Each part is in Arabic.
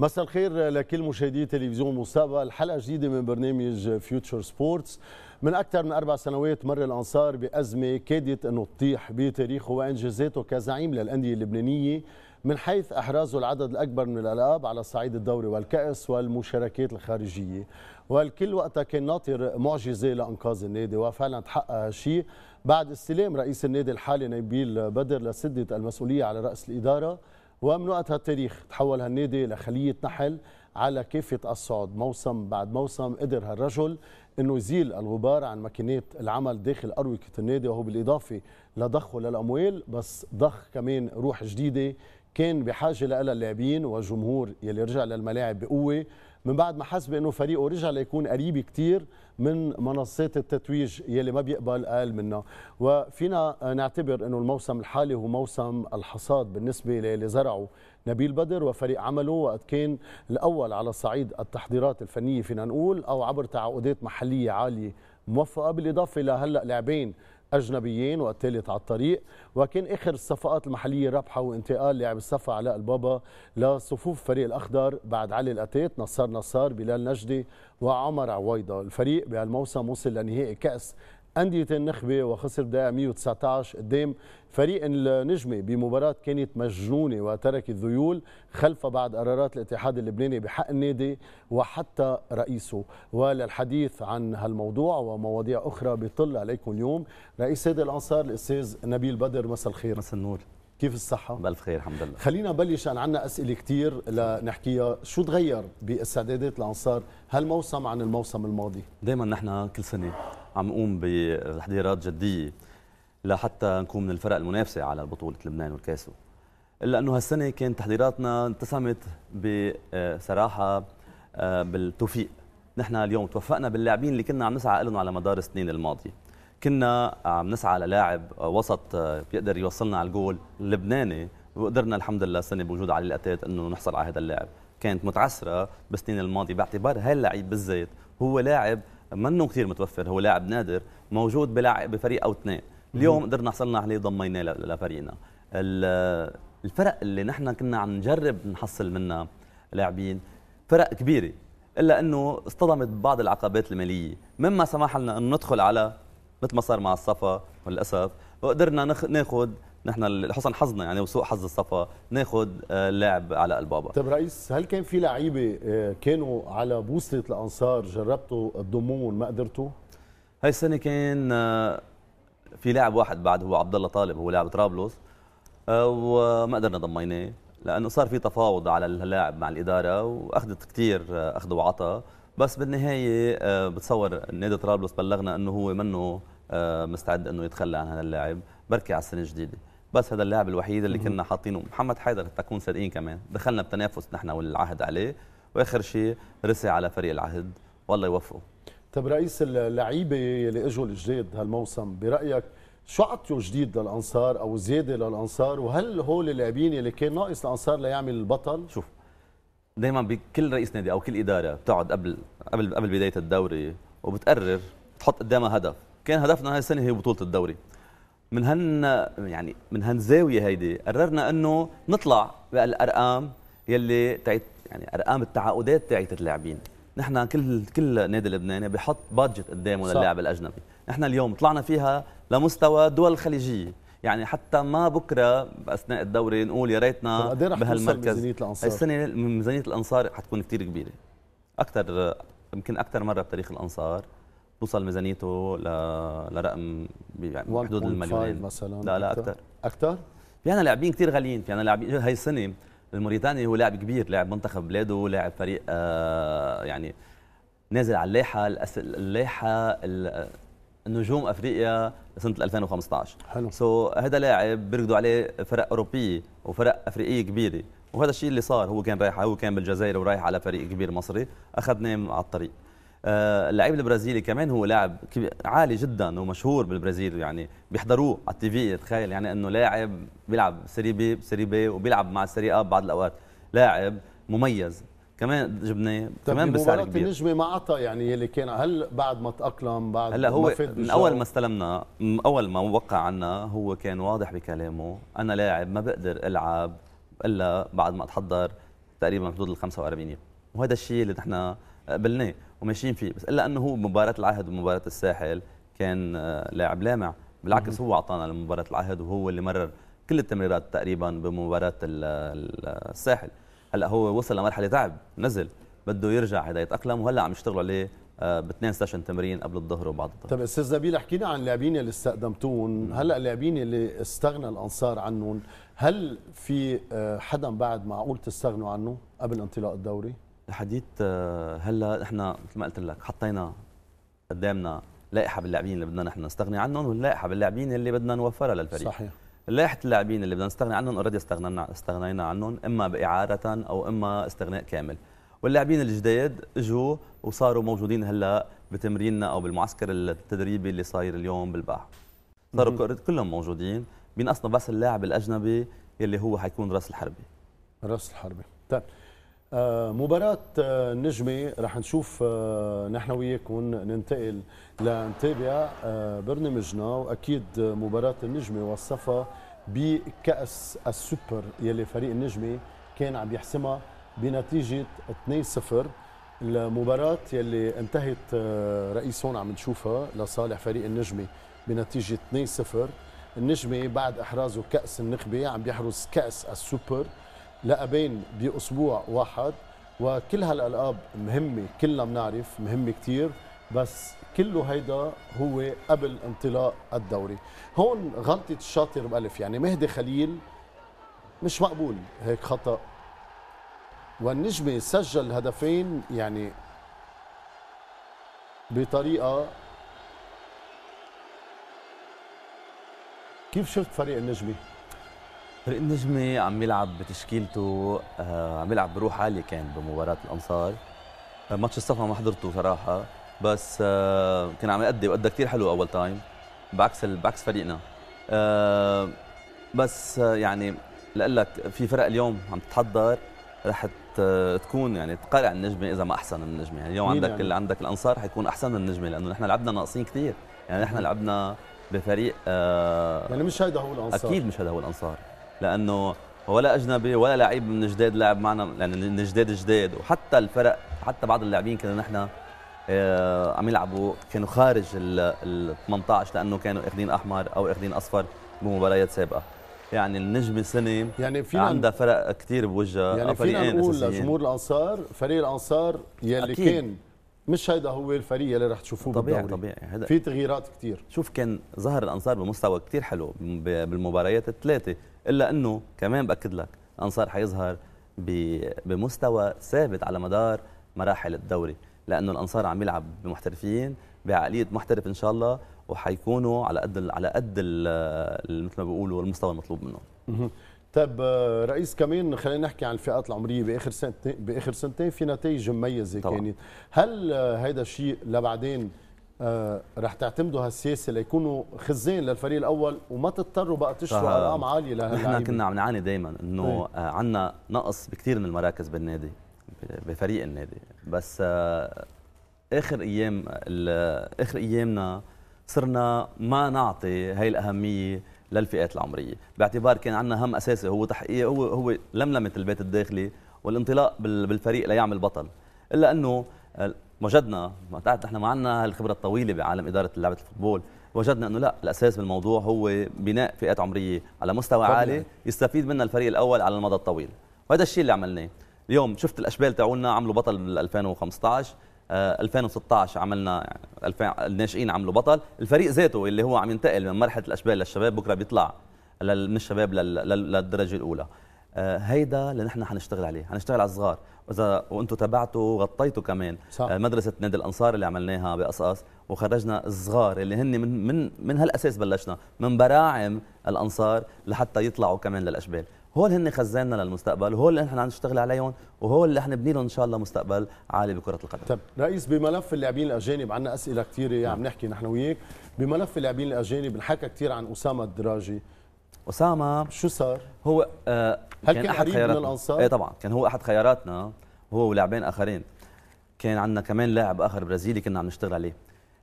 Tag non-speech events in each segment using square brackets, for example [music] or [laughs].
مساء الخير لكل مشاهدي تلفزيون مسابقة الحلقة جديدة من برنامج فيوتشر سبورتس من أكثر من أربع سنوات مر الأنصار بأزمة كادت أنه تطيح بتاريخه وإنجازاته كزعيم للأندية اللبنانية من حيث احرازه العدد الاكبر من الالقاب على صعيد الدوري والكاس والمشاركات الخارجيه والكل وقتها كان ناطر معجزه لانقاذ النادي وفعلا تحقق هالشيء بعد استلام رئيس النادي الحالي نبيل بدر لسده المسؤوليه على راس الاداره ومن وقت هالتاريخ تحول هالنادي لخليه نحل على كافه الصعود موسم بعد موسم قدر هالرجل انه يزيل الغبار عن ماكينات العمل داخل اروقه النادي وهو بالاضافه لضخه للاموال بس ضخ كمان روح جديده كان بحاجه لها اللاعبين والجمهور يلي رجع للملاعب بقوه من بعد ما حس بانه فريقه رجع ليكون قريب كثير من منصات التتويج يلي ما بيقبل اقل منها وفينا نعتبر انه الموسم الحالي هو موسم الحصاد بالنسبه للي زرعوا نبيل بدر وفريق عمله وقت كان الاول على صعيد التحضيرات الفنيه فينا نقول او عبر تعاقدات محليه عاليه موفقه بالاضافه لهلا لاعبين اجنبيين وقتلت على الطريق وكان اخر الصفقات المحليه رابحه وانتقال لاعب الصفا علاء البابا لصفوف الفريق الاخضر بعد علي الاتيت نصار نصار بلال نجدي وعمر عويضه الفريق بهالموسم وصل لنهائي كاس أندية النخبة وخسر دقيقة 119 قدام فريق النجمة بمباراة كانت مجنونة وتركت ذيول خلفها بعد قرارات الاتحاد اللبناني بحق النادي وحتى رئيسه وللحديث عن هالموضوع ومواضيع أخرى بيطل عليكم اليوم رئيس سيد الأنصار الأستاذ نبيل بدر مساء الخير مساء النور كيف الصحة؟ بألف خير الحمد لله خلينا نبلش أنا عندنا أسئلة كثير لنحكيها شو تغير باستعدادات الأنصار هالموسم عن الموسم الماضي؟ دائما نحن كل سنة عم نقوم بتحضيرات جدية لحتى نكون من الفرق المنافسة على بطولة لبنان والكاسو إلا أنه هالسنة كانت تحضيراتنا انتسمت بصراحة آه، بالتوفيق نحن اليوم توفقنا باللاعبين اللي كنا عم نسعى لهم على مدار السنين الماضيه كنا عم نسعى للاعب وسط آه، بيقدر يوصلنا على الجول لبناني وقدرنا الحمد لله السنه بوجود علي الاتات انه نحصل على هذا اللاعب كانت متعسره بالسنين الماضيه باعتبار هاللعيب بالذات هو لاعب منه كثير متوفر هو لاعب نادر موجود بلاعب بفريق او اثنين اليوم قدرنا حصلنا عليه ضميناه لفريقنا الفرق اللي نحن كنا عم نجرب نحصل منها لاعبين فرق كبيره الا انه اصطدمت بعض العقبات الماليه مما سمح لنا ان ندخل على مثل ما صار مع الصفا وللاسف وقدرنا ناخذ نحن لحسن حظنا يعني وسوء حظ الصفا ناخذ آه، لاعب على البابا طيب رئيس هل كان في لعيبه آه، كانوا على بوصله الانصار جربتوا تضمون ما قدرتوا؟ هاي السنه كان آه، في لاعب واحد بعد هو عبد الله طالب هو لاعب طرابلس وما قدرنا ضميناه لانه صار في تفاوض على اللاعب مع الاداره واخذت كثير اخذ وعطى بس بالنهايه آه، بتصور نادي طرابلس بلغنا انه هو منه آه، مستعد انه يتخلى عن هذا اللاعب بركي على السنه الجديده بس هذا اللاعب الوحيد اللي كنا حاطينه محمد حيدر تكون سرقين كمان دخلنا بتنافس نحن والعهد عليه واخر شيء رسي على فريق العهد والله يوفقه طيب رئيس اللعيبه اللي اجوا الجداد هالموسم برايك شو عطيوا جديد للانصار او زياده للانصار وهل هول اللاعبين اللي كان ناقص الانصار ليعمل البطل شوف دائما بكل رئيس نادي او كل اداره بتقعد قبل قبل قبل بدايه الدوري وبتقرر بتحط قدامها هدف كان هدفنا هاي السنه هي بطوله الدوري من هن يعني من هالزاويه هيدي قررنا انه نطلع بالارقام يلي تعيد يعني ارقام التعاقدات تاعت اللاعبين نحن كل كل نادي لبناني بحط بادجت قدامه للاعب الاجنبي نحن اليوم طلعنا فيها لمستوى دول الخليجيه يعني حتى ما بكره باثناء الدوري نقول يا ريتنا إيه بهالمركز ميزانيه الانصار السنه ميزانيه الانصار حتكون كثير كبيره اكثر يمكن اكثر مره بتاريخ الانصار توصل ميزانيته ل... لرقم يعني بحدود المليونين مثلا لا لا اكثر اكثر في عنا لاعبين كثير غاليين في عنا لاعبين هاي السنه الموريتاني هو لاعب كبير لاعب منتخب بلاده لاعب فريق آه يعني نازل على اللايحه اللايحه نجوم افريقيا سنه 2015 حلو سو so, هذا لاعب بيركضوا عليه فرق اوروبيه وفرق افريقيه كبيره وهذا الشيء اللي صار هو كان رايح هو كان بالجزائر ورايح على فريق كبير مصري اخذنا على الطريق آه اللاعب البرازيلي كمان هو لاعب عالي جدا ومشهور بالبرازيل يعني بيحضروه على التي في تخيل يعني انه لاعب بيلعب سيري بي سيري بي وبيلعب مع السيري اب بعض الاوقات لاعب مميز كمان جبناه كمان بسعر كبير النجمه ما عطى يعني يلي كان هل بعد ما تاقلم بعد هلا هو من اول ما استلمنا من اول ما وقع عنا هو كان واضح بكلامه انا لاعب ما بقدر العب الا بعد ما اتحضر تقريبا حدود ال 45 يوم وهذا الشيء اللي نحن قبلناه وماشيين فيه بس الا انه هو مباراه العهد ومباراه الساحل كان آه، لاعب لامع بالعكس هو اعطانا لمباراه العهد وهو اللي مرر كل التمريرات تقريبا بمباراه الساحل هلا هو وصل لمرحله تعب نزل بده يرجع هذا يتاقلم وهلا عم يشتغلوا عليه آه، باثنين سيشن تمرين قبل الظهر وبعد الظهر طيب استاذ نبيل حكينا عن اللاعبين اللي استقدمتوهم هلا اللاعبين اللي استغنى الانصار عنهم هل في آه، حدا بعد معقول تستغنوا عنه قبل انطلاق الدوري الحديث آه، هلا احنا مثل ما قلت لك حطينا قدامنا لائحه باللاعبين اللي بدنا نحن نستغني عنهم واللائحه باللاعبين اللي بدنا نوفرها للفريق صحيح لائحه اللاعبين اللي بدنا نستغني عنهم اوريدي استغنينا استغنينا عنهم اما باعاره او اما استغناء كامل واللاعبين الجداد اجوا وصاروا موجودين هلا بتمريننا او بالمعسكر التدريبي اللي صاير اليوم بالباح صاروا كلهم موجودين بينقصنا بس اللاعب الاجنبي اللي هو حيكون راس الحربي راس الحربي طيب آه، مباراة النجمة آه، رح نشوف آه، نحن وياكم ننتقل لنتابع برنامجنا واكيد مباراة النجمة والصفا بكأس السوبر يلي فريق النجمة كان عم يحسمها بنتيجة 2-0 المباراة يلي انتهت رئيس هون عم نشوفها لصالح فريق النجمة بنتيجة 2-0 النجمة بعد إحرازه كأس النخبة عم بيحرز كأس السوبر لقبين بأسبوع واحد وكل هالألقاب مهمة كلنا بنعرف مهمة كثير بس كله هيدا هو قبل انطلاق الدوري هون غلطة الشاطر بألف يعني مهدي خليل مش مقبول هيك خطأ والنجمه سجل هدفين يعني بطريقة كيف شفت فريق النجمه فريق النجمة عم يلعب بتشكيلته آه، عم يلعب بروح عالية كان بمباراة الأنصار آه، ماتش الصفا ما حضرته صراحة بس آه، كان عم يأدي وأدى كثير حلو أول تايم بعكس بعكس فريقنا بس يعني لأقول لك في فرق اليوم عم تتحضر رح تكون يعني تقارع النجمة إذا ما أحسن النجمة يعني اليوم عندك يعني؟ عندك الأنصار حيكون أحسن من النجمة لأنه نحن لعبنا ناقصين كثير يعني نحن لعبنا بفريق آه يعني مش هيدا هو الانصار اكيد مش هيدا هو الانصار لانه ولا اجنبي ولا لعيب من جداد لعب معنا يعني من جداد جداد وحتى الفرق حتى بعض اللاعبين كنا نحن آه، عم يلعبوا كانوا خارج ال 18 لانه كانوا اخذين احمر او اخذين اصفر بمباريات سابقه يعني النجم السنه يعني فينا عندها فرق كثير بوجه يعني فينا نقول لجمهور الانصار فريق الانصار يلي أكيد. كان مش هيدا هو الفريق اللي رح تشوفوه طبيعي بالدوري. طبيعي هذا في تغييرات كثير شوف كان ظهر الانصار بمستوى كثير حلو بالمباريات الثلاثه الا انه كمان باكد لك الانصار حيظهر بمستوى ثابت على مدار مراحل الدوري لانه الانصار عم يلعب بمحترفين بعقليه محترف ان شاء الله وحيكونوا على قد على قد مثل ما بيقولوا المستوى المطلوب منهم طيب آه، رئيس كمان خلينا نحكي عن الفئات العمريه باخر سنتين باخر سنتين في نتائج مميزه كانت هل آه، هيدا الشيء لبعدين آه، رح تعتمدوا هالسياسه ليكونوا خزين للفريق الاول وما تضطروا بقى تشتروا ارقام عاليه لهاللاعبين نحن كنا عم نعاني دائما انه إيه. آه، عندنا نقص بكثير من المراكز بالنادي بفريق النادي بس آه، اخر ايام اخر ايامنا صرنا ما نعطي هي الاهميه للفئات العمريه باعتبار كان عندنا هم اساسي هو تحقيق هو هو لملمه البيت الداخلي والانطلاق بالفريق ليعمل بطل الا انه وجدنا وقتها نحن ما عندنا الخبره الطويله بعالم اداره لعبه الفوتبول وجدنا انه لا الاساس بالموضوع هو بناء فئات عمريه على مستوى طبعاً. عالي يستفيد منها الفريق الاول على المدى الطويل وهذا الشيء اللي عملناه اليوم شفت الاشبال تاعولنا عملوا بطل بال 2015 آه 2016 عملنا يعني الناشئين عملوا بطل الفريق ذاته اللي هو عم ينتقل من مرحله الاشبال للشباب بكره بيطلع من الشباب للدرجه الاولى آه، هيدا اللي نحن حنشتغل عليه حنشتغل على الصغار واذا وانتم تابعتوا وغطيتوا كمان آه، صح. مدرسه نادي الانصار اللي عملناها بقصقص وخرجنا الصغار اللي هن من من من هالاساس بلشنا من براعم الانصار لحتى يطلعوا كمان للاشبال هول هن خزاننا للمستقبل وهول اللي نحن عم نشتغل عليهم وهول اللي حنبني لهم ان شاء الله مستقبل عالي بكره القدم طب رئيس بملف اللاعبين الاجانب عندنا اسئله كثيره عم نعم. نحكي نحن وياك بملف اللاعبين الاجانب انحكى كثير عن اسامه الدراجي اسامه شو صار؟ هو آه هل كان, كان احد خياراتنا الانصار؟ ايه طبعا كان هو احد خياراتنا هو ولاعبين اخرين كان عندنا كمان لاعب اخر برازيلي كنا عم نشتغل عليه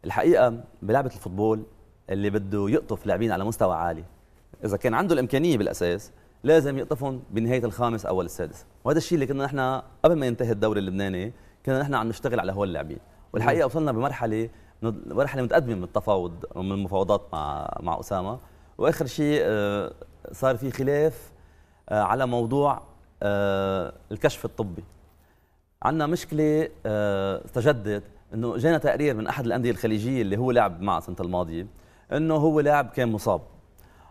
الحقيقه بلعبه الفوتبول اللي بده يقطف لاعبين على مستوى عالي اذا كان عنده الامكانيه بالاساس لازم يقطفهم بنهايه الخامس اول السادس وهذا الشيء اللي كنا نحن قبل ما ينتهي الدوري اللبناني كنا نحن عم نشتغل على هول اللاعبين والحقيقه وصلنا بمرحله مرحله متقدمه من التفاوض من المفاوضات مع مع اسامه واخر شيء آه، صار في خلاف آه، على موضوع آه، الكشف الطبي عندنا مشكله تجدد انه جانا تقرير من احد الانديه الخليجيه اللي هو لعب مع السنه الماضيه انه هو لاعب كان مصاب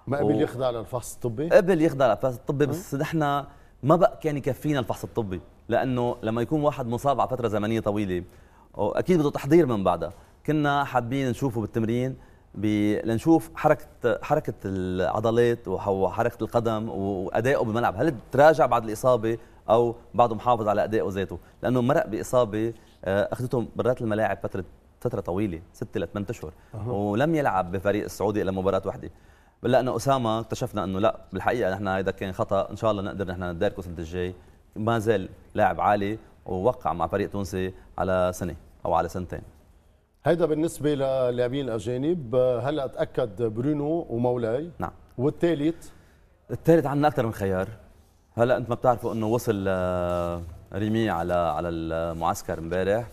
ما قبل يخضع للفحص الطبي؟ قبل يخضع للفحص الطبي بس نحن ما بقى كان يكفينا الفحص الطبي لانه لما يكون واحد مصاب على فتره زمنيه طويله واكيد بده تحضير من بعدها كنا حابين نشوفه بالتمرين لنشوف حركه حركه العضلات وحركه القدم وادائه بالملعب هل تراجع بعد الاصابه او بعده محافظ على ادائه ذاته لانه مرق باصابه آه، اخذته برات الملاعب فتره فتره طويله 6 ل 8 اشهر ولم يلعب بفريق السعودي الا مباراه واحده بلا انه اسامه اكتشفنا انه لا بالحقيقه نحن هذا كان خطا ان شاء الله نقدر نحن نداركه السنه الجاي ما زال لاعب عالي ووقع مع فريق تونسي على سنه او على سنتين هيدا بالنسبه للاعبين الاجانب هلا تاكد برونو ومولاي نعم والثالث الثالث عندنا اكثر من خيار هلا انت ما بتعرفوا انه وصل آه، ريمي على على المعسكر امبارح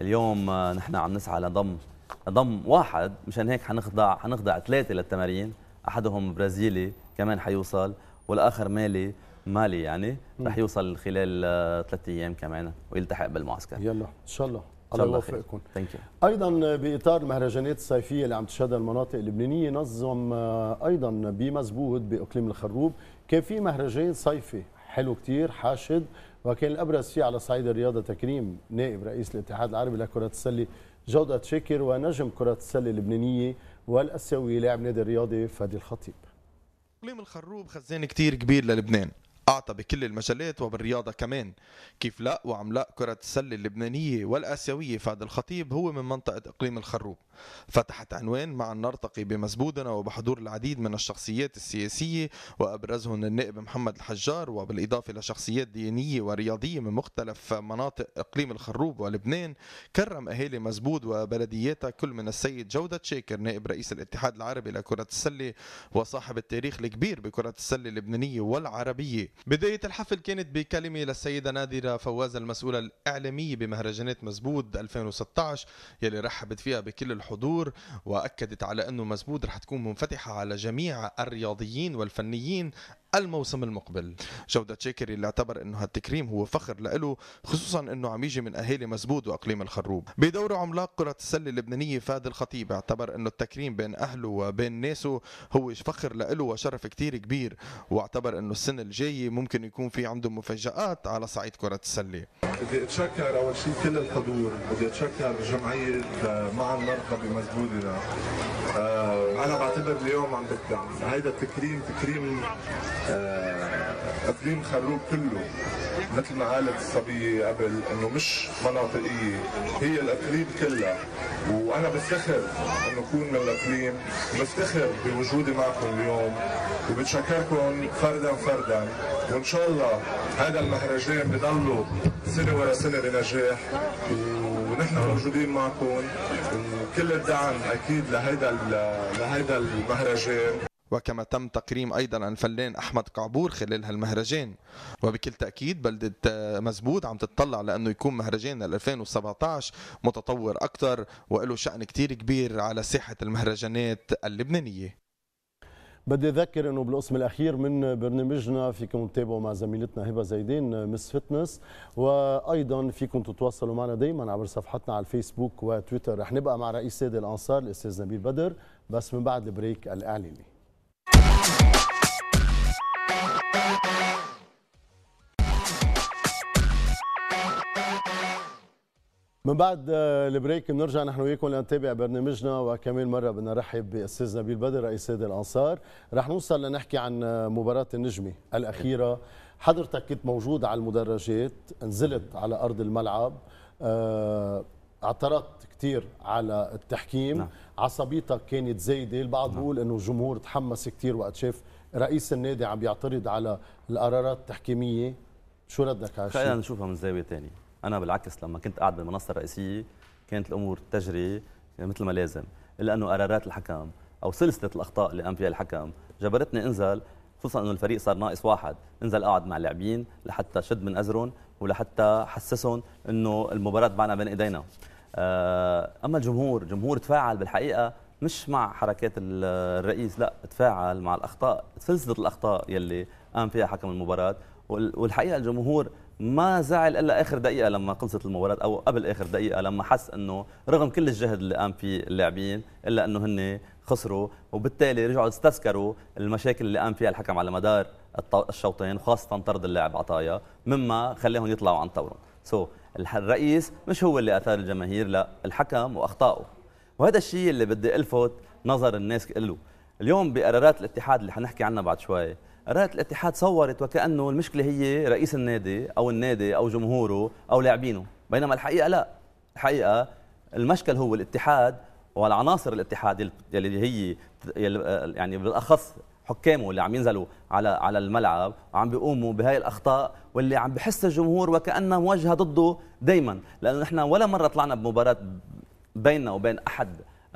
اليوم آه، نحن عم نسعى لضم ضم واحد مشان هيك حنخضع حنخضع ثلاثه للتمارين احدهم برازيلي كمان حيوصل والاخر مالي مالي يعني رح يوصل خلال آه، ثلاث ايام كمان ويلتحق بالمعسكر يلا ان شاء الله الله يوفقكم ايضا باطار المهرجانات الصيفيه اللي عم تشهدها المناطق اللبنانيه نظم آه، ايضا بمزبوط باقليم الخروب كان في مهرجان صيفي حلو كتير حاشد وكان الابرز فيه على صعيد الرياضه تكريم نائب رئيس الاتحاد العربي لكره السله جوده شكر ونجم كره السله اللبنانيه والاسيوي لاعب نادي الرياضي فادي الخطيب اقليم الخروب خزان كتير كبير للبنان اعطى بكل المجالات وبالرياضه كمان كيف لا وعملاق كره السله اللبنانيه والاسيويه فهد الخطيب هو من منطقه اقليم الخروب فتحت عنوان معا نرتقي بمزبودنا وبحضور العديد من الشخصيات السياسيه وأبرزهم النائب محمد الحجار وبالاضافه لشخصيات دينيه ورياضيه من مختلف مناطق اقليم الخروب ولبنان كرم اهالي مزبود وبلدياتها كل من السيد جوده شاكر نائب رئيس الاتحاد العربي لكره السله وصاحب التاريخ الكبير بكره السله اللبنانيه والعربيه بداية الحفل كانت بكلمة للسيدة نادرة فواز المسؤولة الإعلامية بمهرجانات مزبود 2016 يلي رحبت فيها بكل الحضور وأكدت على أنه مزبود رح تكون منفتحة على جميع الرياضيين والفنيين الموسم المقبل جودة شاكري اللي اعتبر انه هالتكريم هو فخر له خصوصا انه عم يجي من اهالي مزبود واقليم الخروب بدوره عملاق كرة السلة اللبنانية فهد الخطيب اعتبر انه التكريم بين اهله وبين ناسه هو فخر له وشرف كتير كبير واعتبر انه السنة الجاية ممكن يكون في عنده مفاجآت على صعيد كرة السلة بدي اتشكر اول شيء كل الحضور بدي اتشكر جمعية مع المرقبة مزبودة انا بعتبر اليوم عم بدعم هيدا تكريم تكريم آه، اقليم خروب كله مثل ما قالت الصبيه قبل انه مش مناطقيه هي الاقليم كلها وانا بفتخر انه اكون من الاقليم بفتخر بوجودي معكم اليوم وبتشكركم فردا فردا وان شاء الله هذا المهرجان بضلوا سنه ورا سنه بنجاح ونحن موجودين معكم كل الدعم اكيد لهيدا لهيدا المهرجان وكما تم تقريم ايضا الفنان احمد قعبور خلال هالمهرجان وبكل تاكيد بلده آه، مزبوط عم تتطلع لانه يكون مهرجان 2017 متطور اكثر وله شان كتير كبير على ساحه المهرجانات اللبنانيه بدي اذكر انه بالقسم الاخير من برنامجنا فيكم تتابعوا مع زميلتنا هبه زيدين مس فتنس وايضا فيكم تتواصلوا معنا دائما عبر صفحتنا على الفيسبوك وتويتر رح نبقى مع رئيس سيد الانصار الاستاذ نبيل بدر بس من بعد البريك الاعلامي من بعد آه، البريك بنرجع نحن وياكم لنتابع برنامجنا وكمان مره بدنا نرحب باستاذ نبيل بدر رئيس نادي الانصار رح نوصل لنحكي عن آه، مباراه النجمه الاخيره حضرتك كنت موجود على المدرجات نزلت على ارض الملعب آه، اعترضت كثير على التحكيم نعم. عصبيتك كانت زايده البعض نعم. بيقول نعم. انه الجمهور تحمس كثير وقت شاف رئيس النادي عم بيعترض على القرارات التحكيميه شو ردك على خلينا نشوفها من زاويه ثانيه انا بالعكس لما كنت قاعد بالمنصه الرئيسيه كانت الامور تجري مثل ما لازم الا انه قرارات الحكم او سلسله الاخطاء اللي قام فيها الحكم جبرتني انزل خصوصا انه الفريق صار ناقص واحد انزل اقعد مع اللاعبين لحتى شد من ازرهم ولحتى حسسهم انه المباراه معنا بين ايدينا آه، اما الجمهور الجمهور تفاعل بالحقيقه مش مع حركات الرئيس لا تفاعل مع الاخطاء سلسله الاخطاء يلي قام فيها حكم المباراه والحقيقه الجمهور ما زعل الا اخر دقيقه لما خلصت المباراه او قبل اخر دقيقه لما حس انه رغم كل الجهد اللي قام فيه اللاعبين الا انه هن خسروا وبالتالي رجعوا استذكروا المشاكل اللي قام فيها الحكم على مدار الشوطين وخاصه طرد اللاعب عطايا مما خلاهم يطلعوا عن طورهم سو so, الرئيس مش هو اللي اثار الجماهير لا الحكم واخطائه وهذا الشيء اللي بدي الفت نظر الناس له اليوم بقرارات الاتحاد اللي حنحكي عنها بعد شوي رأت الاتحاد صورت وكأنه المشكلة هي رئيس النادي أو النادي أو جمهوره أو لاعبينه بينما الحقيقة لا الحقيقة المشكل هو الاتحاد والعناصر الاتحاد اللي هي يعني بالأخص حكامه اللي عم ينزلوا على على الملعب وعم بيقوموا بهاي الاخطاء واللي عم بحس الجمهور وكانها موجهه ضده دائما لانه نحن ولا مره طلعنا بمباراه بيننا وبين احد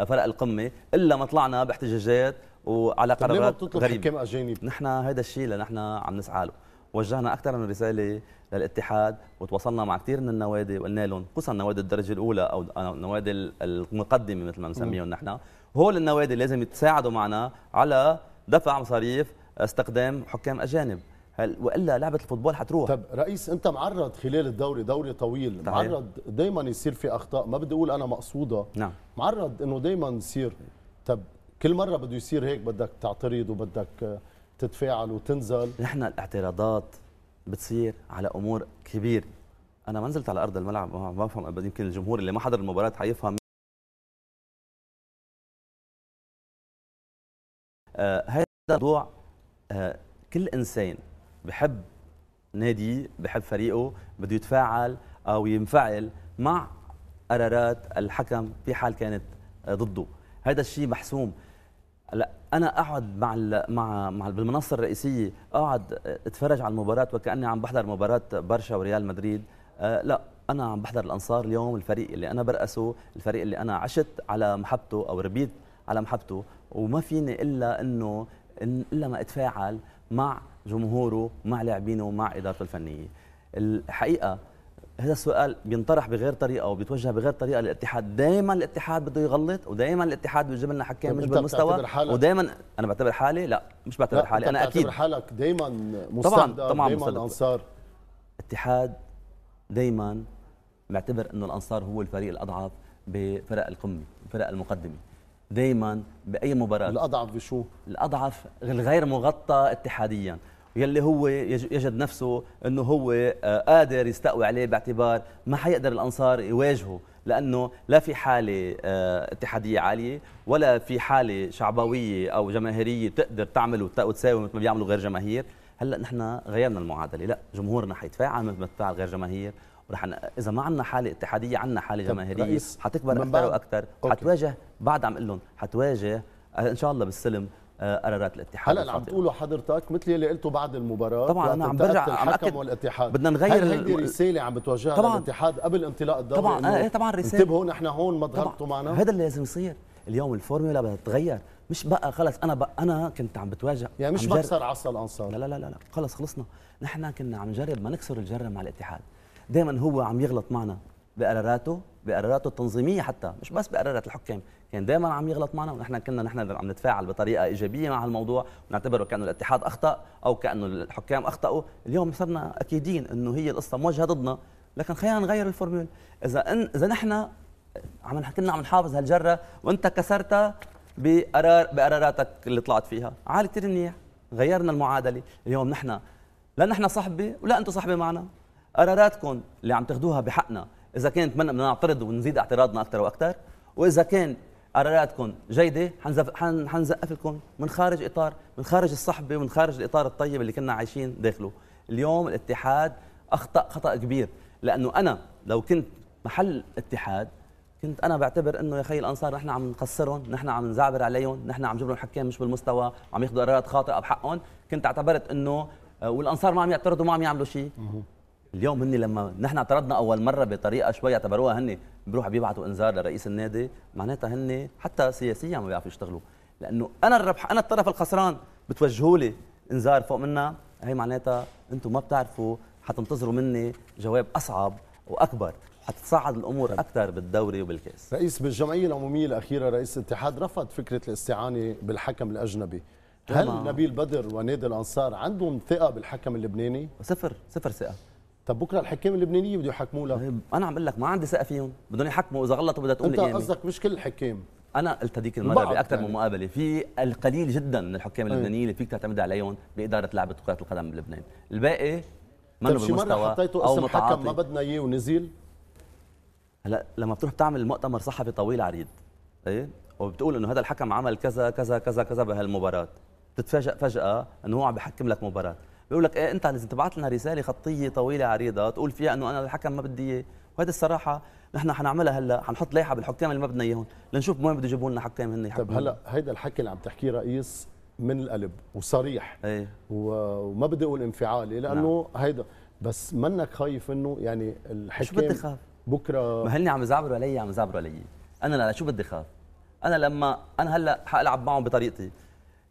فرق القمه الا ما طلعنا باحتجاجات وعلى قرارات غريبة ما حكام اجانب؟ نحن هذا الشيء اللي نحن عم نسعى له، وجهنا اكثر من رساله للاتحاد وتواصلنا مع كثير من النوادي وقلنا لهم خصوصا نوادي الدرجه الاولى او النوادي المقدمه مثل ما بنسميهم نحن، هول النوادي لازم يتساعدوا معنا على دفع مصاريف استخدام حكام اجانب. هل والا لعبه الفوتبول حتروح طب رئيس انت معرض خلال الدوري دوري طويل طيب. معرض دائما يصير في اخطاء ما بدي اقول انا مقصوده نعم معرض انه دائما يصير طب كل مره بده يصير هيك بدك تعترض وبدك تتفاعل وتنزل نحن الاعتراضات بتصير على امور كبيره انا ما نزلت على ارض الملعب ما بفهم يمكن الجمهور اللي ما حضر المباراه حيفهم آه هذا موضوع آه كل انسان بحب نادي بحب فريقه بده يتفاعل او ينفعل مع قرارات الحكم في حال كانت ضده هذا الشيء محسوم هلا انا اقعد مع الـ مع مع بالمنصه الرئيسيه اقعد اتفرج على المباراه وكاني عم بحضر مباراه برشا وريال مدريد أه لا انا عم بحضر الانصار اليوم الفريق اللي انا برأسه الفريق اللي انا عشت على محبته او ربيت على محبته وما فيني الا انه إن الا ما اتفاعل مع جمهوره مع لاعبينه مع ادارته الفنيه الحقيقه هذا السؤال بينطرح بغير طريقه او بيتوجه بغير طريقه للاتحاد دائما الاتحاد بده يغلط ودائما الاتحاد بيجيب لنا حكام مش بالمستوى ودائما انا بعتبر حالي لا مش بعتبر لا حالي انا اكيد حالك دائما مستخدم طبعا طبعا دائما الانصار اتحاد دائما معتبر انه الانصار هو الفريق الاضعف بفرق القمه الفرق المقدمه دائما باي مباراه الاضعف بشو الاضعف الغير مغطى اتحاديا يلي هو يجد نفسه انه هو آه، قادر يستقوي عليه باعتبار ما حيقدر الانصار يواجهه لانه لا في حاله آه، اتحاديه عاليه ولا في حاله شعبويه او جماهيريه تقدر تعمل وتساوي مثل ما بيعملوا غير جماهير هلا نحن غيرنا المعادله لا جمهورنا حيتفاعل مثل ما تفاعل غير جماهير ورح ن... اذا ما عندنا حاله اتحاديه عندنا حاله جماهيريه حتكبر اكثر واكثر حتواجه بعد عم اقول لهم حتواجه آه، ان شاء الله بالسلم آه، قرارات الاتحاد هلا عم تقولوا حضرتك مثل يلي قلته بعد المباراه طبعا انا عم برجع عم أكد والاتحاد بدنا نغير هل هيدي رساله عم بتوجهها طبعا للاتحاد قبل انطلاق الدوري طبعا آه، ايه طبعا رساله انتبهوا نحن هون ما ضغطتوا معنا هذا اللي لازم يصير اليوم الفورمولا بدها تتغير مش بقى خلص انا بقى انا كنت عم بتواجه يعني مش بكسر عصا الانصار لا لا لا لا خلص خلصنا نحن كنا عم نجرب ما نكسر الجره مع الاتحاد دائما هو عم يغلط معنا بقراراته بقراراته التنظيميه حتى مش بس بقرارات الحكام كان دائما عم يغلط معنا ونحن كنا نحن عم نتفاعل بطريقه ايجابيه مع هالموضوع ونعتبره كانه الاتحاد اخطا او كانه الحكام اخطاوا اليوم صرنا اكيدين انه هي القصه موجهه ضدنا لكن خلينا نغير الفورمول اذا إن اذا نحن عم كنا عم نحافظ هالجره وانت كسرتها بقرار بقراراتك اللي طلعت فيها عالي كثير منيح غيرنا المعادله اليوم نحن لا نحن صحبه ولا انتم صحبه معنا قراراتكم اللي عم تاخذوها بحقنا اذا كانت بدنا نعترض ونزيد اعتراضنا اكثر واكثر واذا كان قراراتكم جيده حنزقف لكم من خارج اطار من خارج الصحبه ومن خارج الاطار الطيب اللي كنا عايشين داخله اليوم الاتحاد اخطا خطا كبير لانه انا لو كنت محل اتحاد كنت انا بعتبر انه يا خي الانصار نحن عم نقصرهم نحن عم نزعبر عليهم نحن عم نجيب لهم حكام مش بالمستوى عم ياخذوا قرارات خاطئه بحقهم كنت اعتبرت انه آه، والانصار ما عم يعترضوا ما عم يعملوا شيء اليوم هن لما نحن اعترضنا اول مره بطريقه شوي اعتبروها هن بيروحوا بيبعثوا انذار لرئيس النادي معناتها هن حتى سياسيا ما بيعرفوا يشتغلوا لانه انا الربح انا الطرف الخسران بتوجهوا لي انذار فوق منا هي معناتها انتم ما بتعرفوا حتنتظروا مني جواب اصعب واكبر حتتصاعد الامور اكثر بالدوري وبالكاس رئيس بالجمعيه العموميه الاخيره رئيس الاتحاد رفض فكره الاستعانه بالحكم الاجنبي هل نبيل بدر ونادي الانصار عندهم ثقه بالحكم اللبناني صفر صفر ثقه طب بكره الحكام اللبنانيين بده يحكموا لك طيب، انا عم بقول لك ما عندي ثقه فيهم بدهم يحكموا اذا غلطوا بدها تقوم انت قصدك مش كل الحكام انا قلت هذيك المره باكثر يعني. من مقابله في القليل جدا من الحكام طيب. اللبنانيين اللي فيك تعتمد عليهم باداره لعبه كره القدم بلبنان الباقي ما له طيب، بمستوى مرة حطيته اسم حكم ما بدنا اياه ونزيل هلا لما بتروح بتعمل مؤتمر صحفي طويل عريض ايه وبتقول انه هذا الحكم عمل كذا كذا كذا كذا بهالمباراه بتتفاجئ فجاه انه هو عم بحكم لك مباراه بيقول لك ايه انت لازم تبعث لنا رساله خطيه طويله عريضه تقول فيها انه انا الحكم ما بدي اياه وهذا الصراحه نحن حنعملها هلا حنحط لائحه بالحكام اللي ما بدنا اياهم لنشوف وين بده يجيبوا لنا حكام هن طيب هلا هيدا الحكي اللي عم تحكيه رئيس من القلب وصريح ايه وما بدي اقول انفعالي لانه نعم. هيدا بس منك خايف انه يعني الحكام شو بدي خاف؟ بكره ما هني عم يزعبروا علي عم يزعبروا علي انا لا شو بدي خاف؟ انا لما انا هلا حالعب معهم بطريقتي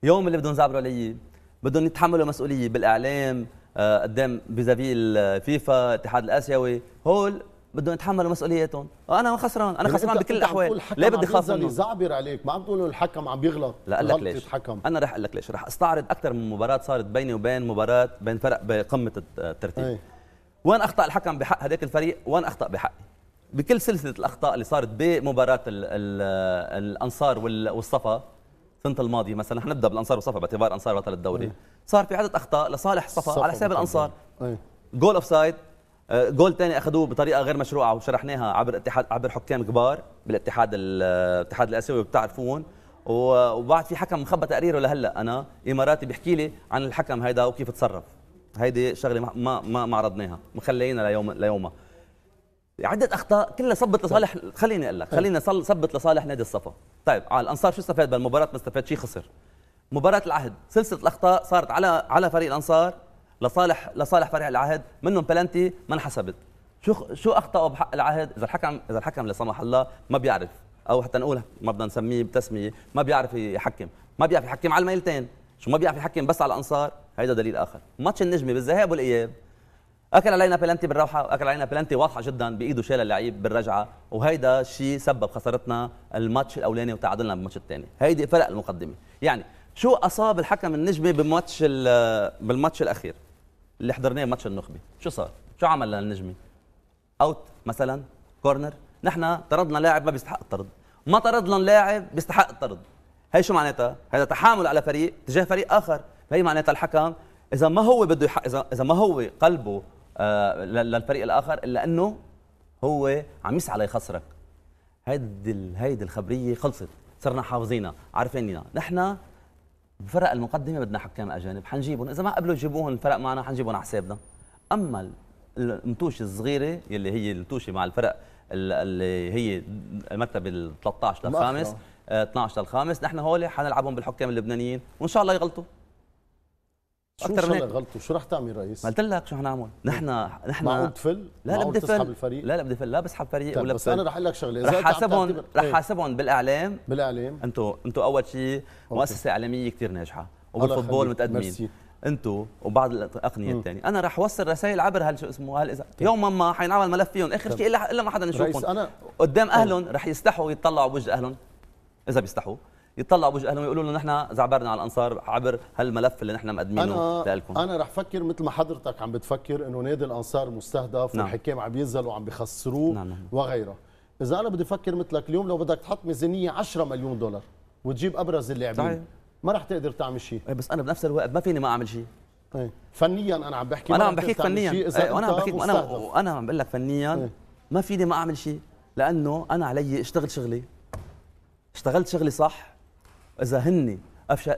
يوم اللي بدهم يزعبروا علي بدهم يتحملوا مسؤوليه بالاعلام آه، قدام بزافي الفيفا الاتحاد الاسيوي هول بدهم يتحملوا مسؤولياتهم آه، انا خسران انا يعني خسران بكل الاحوال ليه بدي خسران يزعبر عليك ما عم تقول الحكم عم بيغلط لا اقول لك ليش حكم. انا رح اقول لك ليش رح استعرض اكثر من مباراه صارت بيني وبين مباراه بين فرق بقمه الترتيب أي. وين اخطا الحكم بحق هذاك الفريق وين اخطا بحقي بكل سلسله الاخطاء اللي صارت بمباراه الانصار والصفا سنه الماضيه مثلا حنبدا بالانصار وصفا باعتبار انصار بطل الدوري إيه. صار في عده اخطاء لصالح صفا على حساب الانصار إيه. جول اوف سايد آه، جول ثاني اخذوه بطريقه غير مشروعه وشرحناها عبر اتحاد عبر حكام كبار بالاتحاد الاتحاد آه، الاسيوي وبتعرفون وبعد في حكم مخبى تقريره لهلا انا اماراتي بيحكي لي عن الحكم هيدا وكيف تصرف هيدي شغله ما ما ما عرضناها مخلينا ليوم ليومها عده اخطاء كلها صبت طيب. لصالح خليني اقول لك طيب. خلينا صبت لصالح نادي الصفا طيب على الانصار شو استفاد بالمباراه ما استفاد شيء خسر مباراه العهد سلسله الاخطاء صارت على على فريق الانصار لصالح لصالح فريق العهد منهم بلنتي ما انحسبت شو شو اخطاوا بحق العهد اذا الحكم اذا الحكم لا سمح الله ما بيعرف او حتى نقول ما بدنا نسميه بتسميه ما بيعرف يحكم ما بيعرف يحكم على الميلتين شو ما بيعرف يحكم بس على الانصار هيدا دليل اخر ماتش النجمه بالذهاب والاياب اكل علينا بلنتي بالروحه واكل علينا بلنتي واضحه جدا بايده شال اللعيب بالرجعه وهيدا الشيء سبب خسارتنا الماتش الاولاني وتعادلنا بالماتش الثاني هيدي فرق المقدمه يعني شو اصاب الحكم النجمي بماتش بالماتش الاخير اللي حضرناه ماتش النخبه شو صار شو عمل للنجمي اوت مثلا كورنر نحن طردنا لاعب ما بيستحق الطرد ما طردنا لاعب بيستحق الطرد هي شو معناتها هذا تحامل على فريق تجاه فريق اخر فهي معناتها الحكم اذا ما هو بده اذا ما هو قلبه آه، للفريق الاخر الا انه هو عم يسعى ليخسرك هيدي هيدي الخبريه خلصت صرنا حافظينها عارفينها نحن بفرق المقدمه بدنا حكام اجانب حنجيبهم اذا ما قبلوا يجيبوهم الفرق معنا حنجيبهم على حسابنا اما النتوشه الصغيره يلي هي النتوشه مع الفرق اللي هي المرتبه ال 13 للخامس 12 آه، للخامس نحن هول حنلعبهم بالحكام اللبنانيين وان شاء الله يغلطوا اكثر من غلطه شو رح تعمل رئيس؟ قلت لك شو حنعمل؟ نحن نحن معقول تفل؟ لا لا بدي فل الفريق؟ لا لا بدي فل لا بسحب فريق طيب، ولا بس انا رح اقول لك شغله اذا رح حاسبهم رح إيه. حاسبهم بالاعلام بالاعلام انتم انتم اول شيء مؤسسه اعلاميه كثير ناجحه وبالفوتبول متقدمين انتوا وبعض الاقنيه الثانيه انا رح وصل رسائل عبر هال شو اسمه هل اذا طيب. يوما ما حينعمل ملف فيهم اخر شيء طيب. الا الا ما حدا يشوفهم قدام اهلهم رح يستحوا يتطلعوا بوجه اهلهم اذا بيستحوا يطلعوا بوجه اهلهم ويقولوا لهم نحن زعبرنا على الانصار عبر هالملف اللي نحن مقدمينه لكم انا رح فكر مثل ما حضرتك عم بتفكر انه نادي الانصار مستهدف نعم. والحكام عم ينزلوا وعم بخسروه نعم،, نعم،, نعم. وغيره اذا انا بدي افكر مثلك اليوم لو بدك تحط ميزانيه 10 مليون دولار وتجيب ابرز اللاعبين طيب. ما رح تقدر تعمل شيء إيه، بس انا بنفس الوقت ما فيني ما اعمل شيء إيه. فنيا انا عم بحكي انا عم بحكيك فنيا إيه، انا عم بحكيك انا وانا عم بقول لك فنيا ما فيني ما اعمل شيء لانه انا علي اشتغل شغلي اشتغلت شغلي صح اذا هن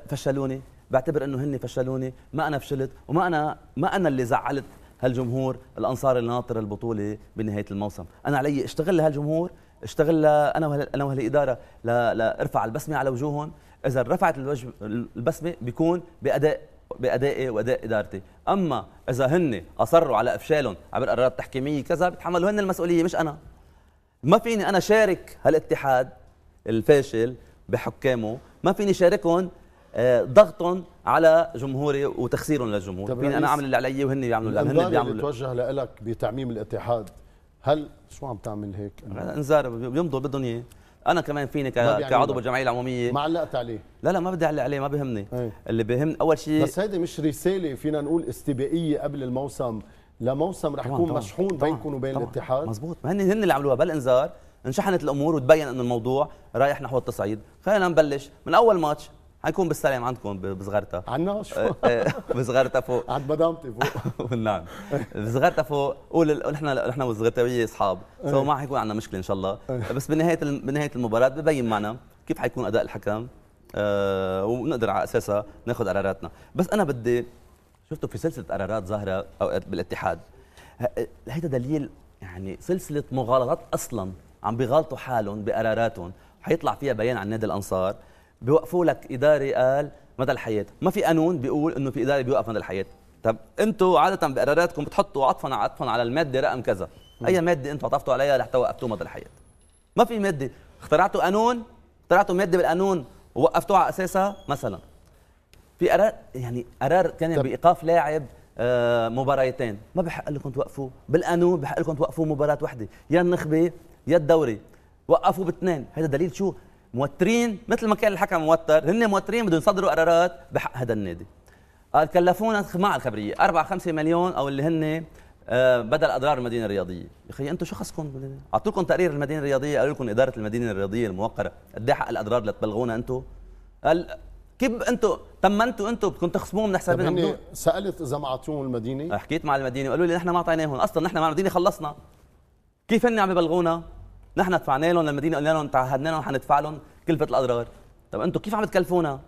فشلوني بعتبر انه هن فشلوني ما انا فشلت وما انا ما انا اللي زعلت هالجمهور الانصاري اللي ناطر البطوله بنهايه الموسم انا علي اشتغل لهالجمهور اشتغل انا انا وهالاداره لارفع البسمه على وجوههم اذا رفعت الوجه البسمه بيكون باداء بادائي واداء ادارتي اما اذا هن اصروا على افشالهم عبر قرارات تحكيميه كذا بيتحملوا هن المسؤوليه مش انا ما فيني انا شارك هالاتحاد الفاشل بحكامه ما فيني شاركهم آه، ضغطهم على جمهوري وتخسيرهم للجمهور فيني انا اعمل اللي علي وهن بيعملوا اللي هن بيعملوا اللي توجه لك بتعميم الاتحاد هل شو عم تعمل هيك انذار بيمضوا بدهم اياه انا كمان فيني كعضو بالجمعيه العموميه ما علقت عليه لا لا ما بدي اعلق عليه ما بهمني أي. اللي بهم اول شيء بس هيدي مش رساله فينا نقول استباقيه قبل الموسم لموسم رح يكون مشحون بينكم وبين الاتحاد مزبوط هن هن اللي عملوها بالانذار انشحنت الامور وتبين انه الموضوع رايح نحو التصعيد خلينا نبلش من اول ماتش حيكون بالسلام عندكم بصغرتا عنا شو بصغرتا فوق عند مدامتي فوق [laughs] نعم بصغرتا فوق قول نحن نحن والزغرتاويه اصحاب سو إيه. ما حيكون عندنا مشكله ان شاء الله إيه. بس بنهايه بنهايه المباراه ببين معنا كيف حيكون اداء الحكم أه ونقدر على اساسها ناخذ قراراتنا بس انا بدي شفتوا في سلسله قرارات ظاهره بالاتحاد هيدا دليل يعني سلسله مغالطات اصلا عم بيغلطوا حالهم بقراراتهم حيطلع فيها بيان عن نادي الانصار بيوقفوا لك اداري قال مدى الحياه ما في قانون بيقول انه في اداري بيوقف مدى الحياه طب انتم عاده بقراراتكم بتحطوا عطفا عطفا على الماده رقم كذا اي ماده انتم عطفتوا عليها لحتى وقفتوا مدى الحياه ما في ماده اخترعتوا قانون اخترعتوا ماده بالقانون ووقفتوها على اساسها مثلا في قرار يعني قرار كان بايقاف لاعب آه، مباريتين ما بحق لكم توقفوا بالقانون بحق لكم توقفوا مباراه واحده يا النخبه يا الدوري وقفوا باثنين هذا دليل شو موترين مثل ما كان الحكم موتر هن موترين بدهم يصدروا قرارات بحق هذا النادي قال كلفونا مع الخبريه 4 5 مليون او اللي هن آه، بدل اضرار المدينه الرياضيه يا اخي انتم شو خصكم اعطوا لكم تقرير المدينه الرياضيه قالوا لكم اداره المدينه الرياضيه الموقره قد إيه حق الاضرار لتبلغونا انتم قال كيف انتم تمنتوا انتم بدكم تخصموهم من حسابنا سالت اذا ما اعطوهم المدينه حكيت مع المدينه وقالوا لي نحن ما اعطيناهم اصلا نحن مع المدينه خلصنا كيف هن عم يبلغونا نحن دفعنا لهم للمدينه قلنا لهم تعهدنا لهم حندفع لهم كلفه الاضرار طب انتم كيف عم تكلفونا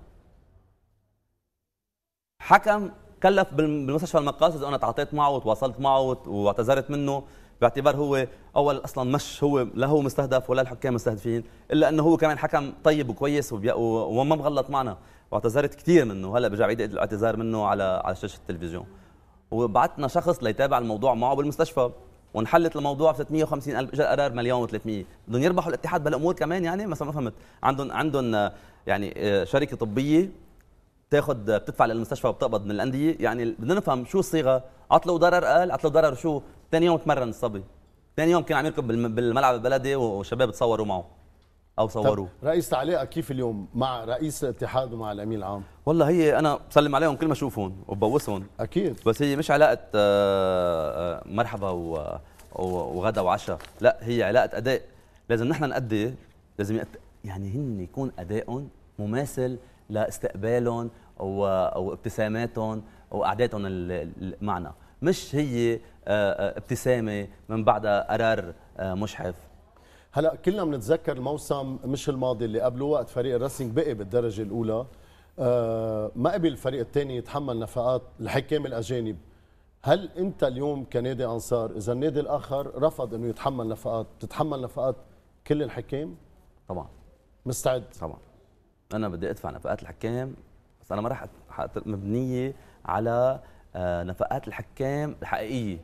حكم كلف بالمستشفى المقاص اذا انا تعاطيت معه وتواصلت معه واعتذرت منه باعتبار هو اول اصلا مش هو لا هو مستهدف ولا الحكام مستهدفين الا انه هو كمان حكم طيب وكويس وما مغلط معنا واعتذرت كثير منه هلا برجع بعيد الاعتذار منه على على شاشه التلفزيون وبعثنا شخص ليتابع الموضوع معه بالمستشفى وانحلت الموضوع ب 350 الف اجى القرار مليون و300 بدهم يربحوا الاتحاد بالامور كمان يعني مثلا ما فهمت عندهم عندهم آه، يعني آه، شركه طبيه بتاخذ آه، بتدفع للمستشفى وبتقبض من الانديه يعني بدنا نفهم شو الصيغه عطلوا ضرر قال عطلوا ضرر شو ثاني يوم تمرن الصبي ثاني يوم كان عم يركب بالملعب البلدي والشباب تصوروا معه او صوروه رئيس تعليقك كيف اليوم مع رئيس الاتحاد ومع الامين العام والله هي انا بسلم عليهم كل ما اشوفهم وببوسهم اكيد بس هي مش علاقه آه، آه، مرحبا آه، وغدا وعشاء لا هي علاقه اداء لازم نحن نأدي لازم يعني هن يكون ادائهم مماثل لاستقبالهم وابتساماتهم وقعداتهم معنا مش هي ابتسامه من بعدها قرار مشحف هلا كلنا بنتذكر الموسم مش الماضي اللي قبله وقت فريق الراسينج بقي بالدرجه الاولى آه، ما قبل الفريق الثاني يتحمل نفقات الحكام الاجانب هل انت اليوم كنادي انصار اذا النادي الاخر رفض انه يتحمل نفقات بتتحمل نفقات كل الحكام طبعا مستعد طبعا انا بدي ادفع نفقات الحكام بس انا ما راح مبنيه على آه، نفقات الحكام الحقيقيه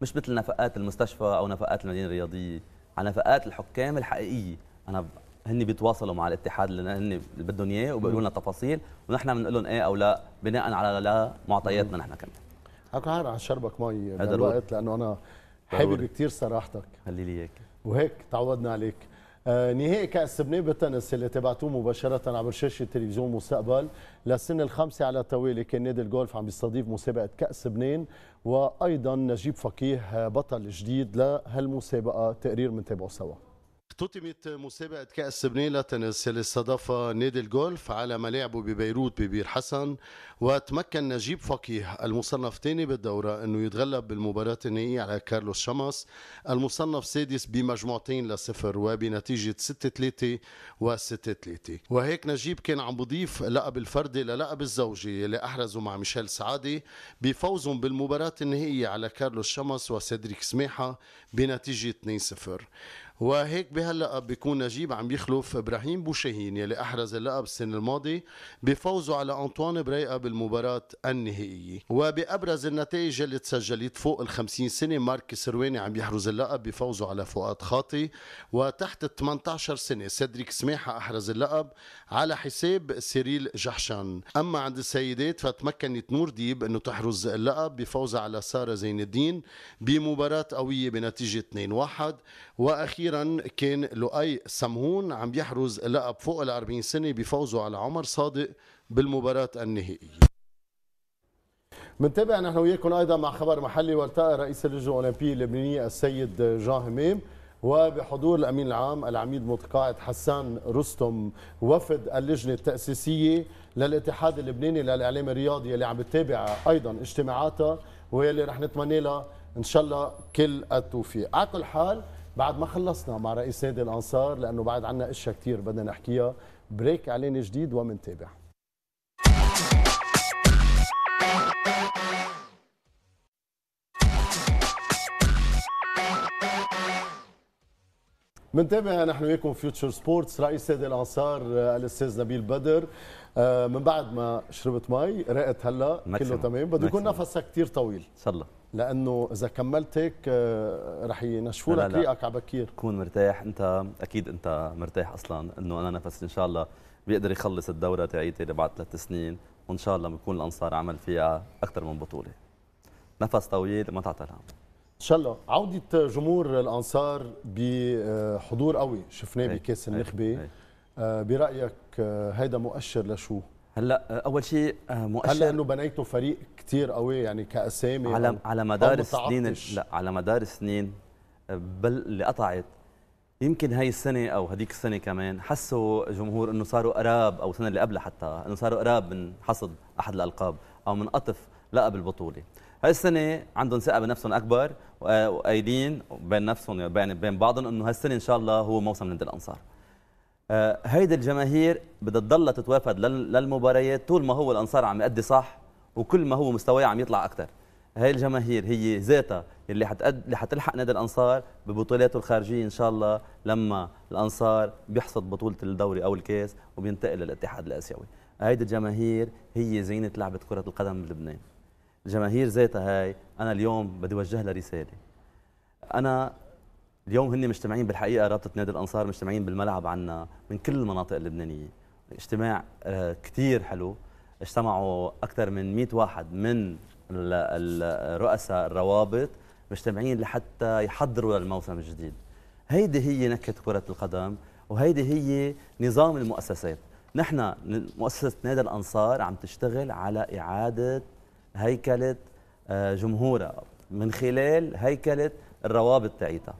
مش مثل نفقات المستشفى او نفقات المدينه الرياضيه على نفقات الحكام الحقيقيه انا هن بيتواصلوا مع الاتحاد اللي هن بدهم اياه وبيقولوا لنا تفاصيل ونحن بنقول لهم ايه او لا بناء على لا معطياتنا نحن كمان هكون عم شربك مي بالوقت لانه انا حابب كثير صراحتك خلي لي اياك وهيك تعودنا عليك آه نهائي كأس لبنان بالتنس اللي تابعتوه مباشرة عبر شاشة تلفزيون مستقبل للسنة الخامسة على التوالي كان نادي الجولف عم بيستضيف مسابقة كأس لبنان وأيضا نجيب فقيه بطل جديد لهالمسابقة تقرير منتابعه سوا اختتمت مسابقة كأس بنيلة تنس اللي استضافها نادي الجولف على ملاعبه ببيروت ببير حسن وتمكن نجيب فقيه المصنف ثاني بالدورة انه يتغلب بالمباراة النهائية على كارلوس شمس المصنف سادس بمجموعتين لصفر وبنتيجة 6 3 و 6 3 وهيك نجيب كان عم بضيف لقب الفردي للقب الزوجي اللي احرزه مع ميشيل سعادة بفوزهم بالمباراة النهائية على كارلوس شمس وسيدريك سماحة بنتيجة 2 0 وهيك بهاللقب بيكون نجيب عم يخلف ابراهيم بوشهين يلي احرز اللقب السنه الماضيه بفوزه على انطوان بريقه بالمباراه النهائيه وبابرز النتائج اللي تسجلت فوق ال 50 سنه مارك سرواني عم يحرز اللقب بفوزه على فؤاد خاطي وتحت ال 18 سنه سيدريك سماحه احرز اللقب على حساب سيريل جحشان اما عند السيدات فتمكنت نور ديب انه تحرز اللقب بفوزها على ساره زين الدين بمباراه قويه بنتيجه 2-1 واخيرا اخيرا كان لؤي سمهون عم يحرز لقب فوق ال 40 سنه بفوزه على عمر صادق بالمباراه النهائيه منتابع نحن وياكم ايضا مع خبر محلي والتقى رئيس اللجنه الاولمبيه اللبنانيه السيد جان همام وبحضور الامين العام العميد متقاعد حسان رستم وفد اللجنه التاسيسيه للاتحاد اللبناني للاعلام الرياضي اللي عم بتابع ايضا اجتماعاتها واللي رح نتمنى لها ان شاء الله كل التوفيق على كل حال بعد ما خلصنا مع رئيس نادي الانصار لانه بعد عنا اشياء كثير بدنا نحكيها بريك علينا جديد ومنتابع منتابع نحن وياكم فيوتشر سبورتس رئيس نادي الانصار آه، الاستاذ نبيل بدر آه، من بعد ما شربت مي رقت هلا كله تمام بده يكون نفسها كثير طويل صلى لانه اذا كملت هيك آه، رح ينشفوا لك ريقك على بكير كون مرتاح انت اكيد انت مرتاح اصلا انه انا نفسي ان شاء الله بيقدر يخلص الدوره تاعيتي اللي بعد ثلاث سنين وان شاء الله بكون الانصار عمل فيها اكثر من بطوله نفس طويل ما تعطى ان شاء الله عوده جمهور الانصار بحضور قوي شفناه بكاس النخبه آه، برايك آه، هيدا مؤشر لشو هلا اول شيء آه، مؤشر هلا انه بنيتوا فريق كثير قوي يعني كاسامي على على مدار السنين لا على مدار السنين آه، بل اللي قطعت يمكن هاي السنه او هذيك السنه كمان حسوا جمهور انه صاروا قراب او السنه اللي قبلها حتى انه صاروا قراب من حصد احد الالقاب او من قطف لقب البطوله هاي السنه عندهم ثقه بنفسهم اكبر آه، وقايلين بين نفسهم يعني بين بعضهم انه هالسنه ان شاء الله هو موسم نادي الانصار آه، هيدي الجماهير بدها تضلها تتوافد للمباريات طول ما هو الانصار عم يأدي صح وكل ما هو مستواه عم يطلع اكثر هاي الجماهير هي ذاتها اللي حتقد اللي حتلحق نادي الانصار ببطولاته الخارجيه ان شاء الله لما الانصار بيحصد بطوله الدوري او الكاس وبينتقل للاتحاد الاسيوي هيدي الجماهير هي زينه لعبه كره القدم بلبنان الجماهير ذاتها هاي انا اليوم بدي وجه لها رساله انا اليوم هن مجتمعين بالحقيقه رابطه نادي الانصار مجتمعين بالملعب عنا من كل المناطق اللبنانيه اجتماع آه، كثير حلو اجتمعوا اكثر من 100 واحد من الرؤساء الروابط مجتمعين لحتى يحضروا للموسم الجديد هيدي هي نكهه كره القدم وهيدي هي نظام المؤسسات نحن مؤسسه نادي الانصار عم تشتغل على اعاده هيكله آه، جمهورها من خلال هيكله الروابط تاعيتها